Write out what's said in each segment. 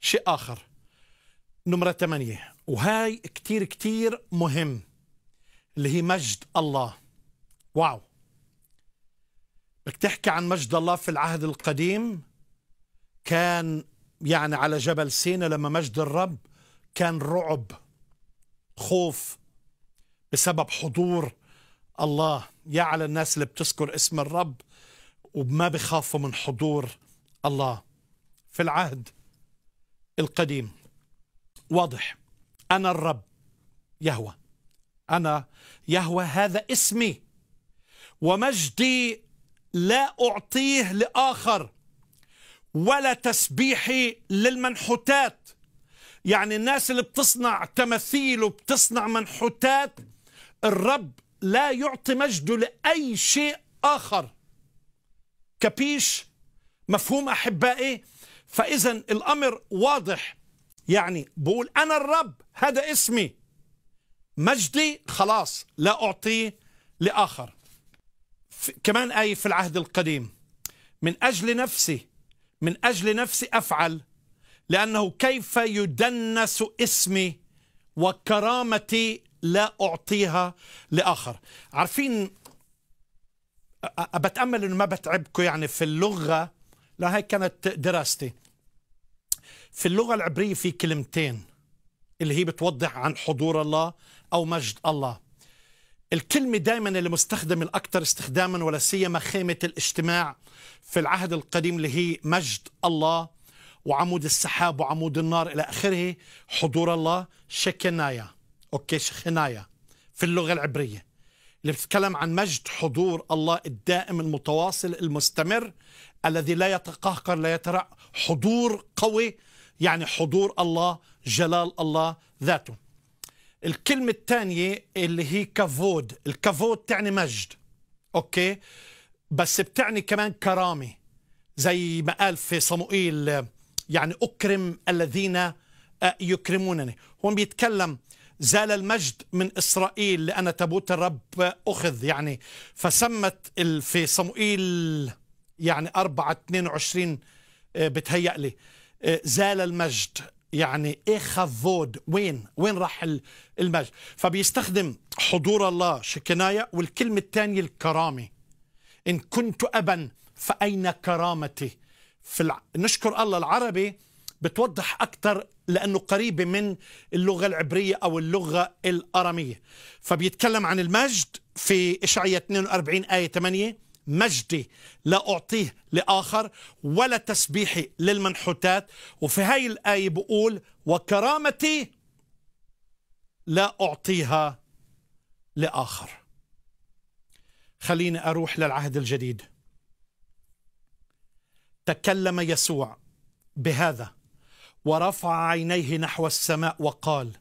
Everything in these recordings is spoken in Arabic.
شيء آخر نمرة ثمانية وهاي كتير كتير مهم اللي هي مجد الله واو بدك تحكي عن مجد الله في العهد القديم كان يعني على جبل سينا لما مجد الرب كان رعب خوف بسبب حضور الله يا على الناس اللي بتذكر اسم الرب وما بخافوا من حضور الله في العهد القديم واضح أنا الرب يهوى أنا يهوى هذا اسمي ومجدي لا أعطيه لآخر ولا تسبيحي للمنحوتات يعني الناس اللي بتصنع تماثيل وبتصنع منحوتات الرب لا يعطي مجده لأي شيء آخر كبيش مفهوم أحبائي فإذا الأمر واضح يعني بقول أنا الرب هذا اسمي مجدي خلاص لا أعطيه لآخر كمان آية في العهد القديم من أجل نفسي من أجل نفسي أفعل لأنه كيف يدنس اسمي وكرامتي لا أعطيها لآخر عارفين بتأمل أنه ما بتعبكم يعني في اللغة لهيك كانت دراستي في اللغة العبرية في كلمتين اللي هي بتوضح عن حضور الله أو مجد الله الكلمة دائما اللي مستخدم الأكثر استخداما ولا سيما خيمة الاجتماع في العهد القديم اللي هي مجد الله وعمود السحاب وعمود النار إلى آخره حضور الله شكنايا أوكي شكنايا في اللغة العبرية اللي بتتكلم عن مجد حضور الله الدائم المتواصل المستمر الذي لا يتقهقر لا يترع حضور قوي يعني حضور الله جلال الله ذاته الكلمة الثانية اللي هي كافود الكافود تعني مجد أوكي بس بتعني كمان كرامة زي ما قال في صموئيل يعني أكرم الذين آه، يكرمونني هون بيتكلم زال المجد من إسرائيل لأن تابوت الرب أخذ يعني فسمت في صموئيل يعني 4 22 آه، بتهيأ لي آه، زال المجد يعني إيه فود وين وين راح المجد فبيستخدم حضور الله شكناية والكلمة الثانية الكرامة إن كنت أبا فأين كرامتي في الع... نشكر الله العربي بتوضح أكثر لأنه قريبة من اللغة العبرية أو اللغة الأرامية فبيتكلم عن المجد في إشعية 42 آية 8 مجدي لا أعطيه لآخر ولا تسبيحي للمنحوتات وفي هاي الآية بقول وكرامتي لا أعطيها لآخر خليني أروح للعهد الجديد تكلم يسوع بهذا ورفع عينيه نحو السماء وقال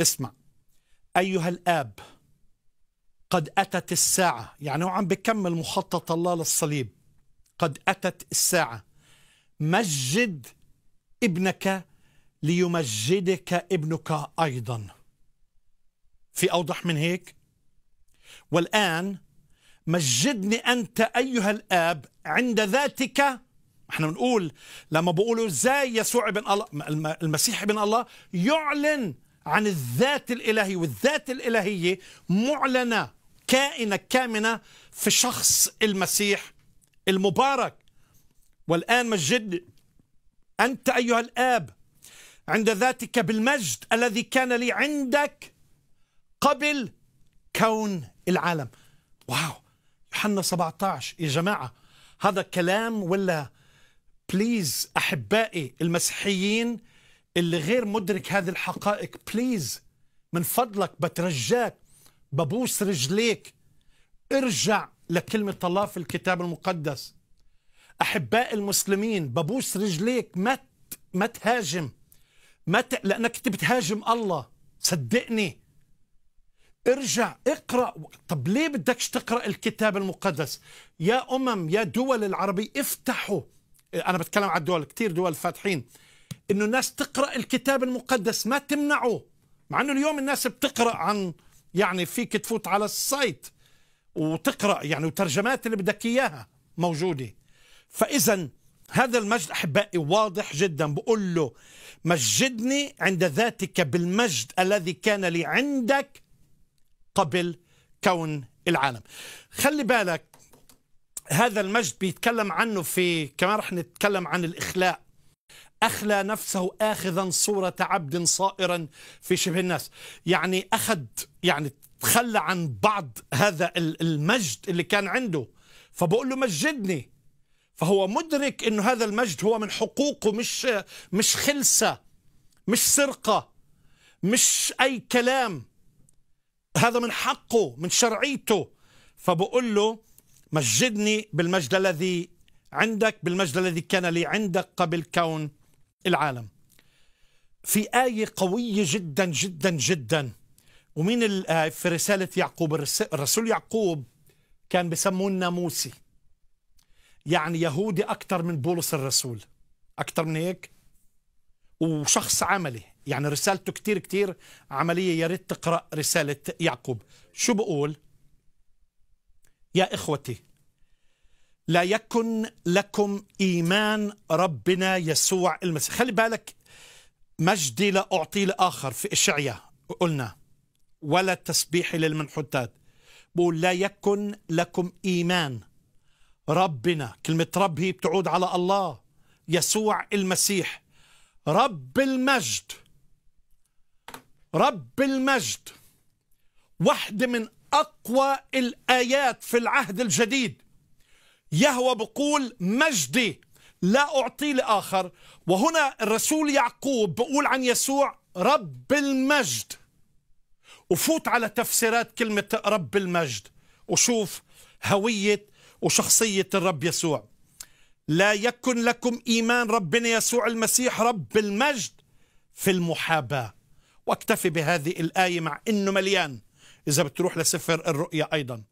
اسمع أيها الآب قد أتت الساعة يعني هو عم بكمل مخطط الله للصليب قد أتت الساعة مجد ابنك ليمجدك ابنك أيضا في أوضح من هيك والآن مجدني أنت أيها الآب عند ذاتك احنا بنقول لما بقولوا زي يسوع ابن الله المسيح ابن الله يعلن عن الذات الإلهي والذات الإلهية معلنة كائنة كامنة في شخص المسيح المبارك والآن مجد أنت أيها الآب عند ذاتك بالمجد الذي كان لي عندك قبل كون العالم واو يوحنا 17 يا جماعة هذا كلام ولا بليز أحبائي المسيحيين اللي غير مدرك هذه الحقائق بليز من فضلك بترجاك ببوس رجليك ارجع لكلمة الله في الكتاب المقدس أحباء المسلمين ببوس رجليك ما ما تهاجم ما ت... لأنك أنت بتهاجم الله صدقني ارجع اقرأ طب ليه بدكش تقرأ الكتاب المقدس يا أمم يا دول العربي افتحوا أنا بتكلم عن الدول كثير دول فاتحين إنه الناس تقرأ الكتاب المقدس ما تمنعه مع أنه اليوم الناس بتقرأ عن يعني فيك تفوت على السايت وتقرا يعني وترجمات اللي بدك اياها موجوده فاذا هذا المجد احبائي واضح جدا بقول له مجدني عند ذاتك بالمجد الذي كان لي عندك قبل كون العالم خلي بالك هذا المجد بيتكلم عنه في كمان رح نتكلم عن الاخلاء أخلى نفسه آخذا صورة عبد صائرا في شبه الناس يعني أخذ يعني تخلى عن بعض هذا المجد اللي كان عنده فبقول له مجدني فهو مدرك انه هذا المجد هو من حقوقه مش مش خلسه مش سرقه مش اي كلام هذا من حقه من شرعيته فبقول له مجدني بالمجد الذي عندك بالمجد الذي كان لي عندك قبل كون العالم في آية قوية جدا جدا جدا ومين آه، في رسالة يعقوب الرسول يعقوب كان بسموه الناموسي يعني يهودي أكثر من بولس الرسول أكثر من هيك وشخص عملي يعني رسالته كتير كتير عملية يا ريت تقرأ رسالة يعقوب شو بقول يا إخوتي لا يكن لكم إيمان ربنا يسوع المسيح خلي بالك مجدي لا أعطي لآخر في إشعية قلنا ولا تسبيحي للمنحوتات بقول لا يكن لكم إيمان ربنا كلمة رب هي بتعود على الله يسوع المسيح رب المجد رب المجد واحدة من أقوى الآيات في العهد الجديد يهوى بقول مجدي لا أعطي لآخر وهنا الرسول يعقوب بقول عن يسوع رب المجد وفوت على تفسيرات كلمة رب المجد وشوف هوية وشخصية الرب يسوع لا يكن لكم إيمان ربنا يسوع المسيح رب المجد في المحاباة واكتفي بهذه الآية مع أنه مليان إذا بتروح لسفر الرؤيا أيضا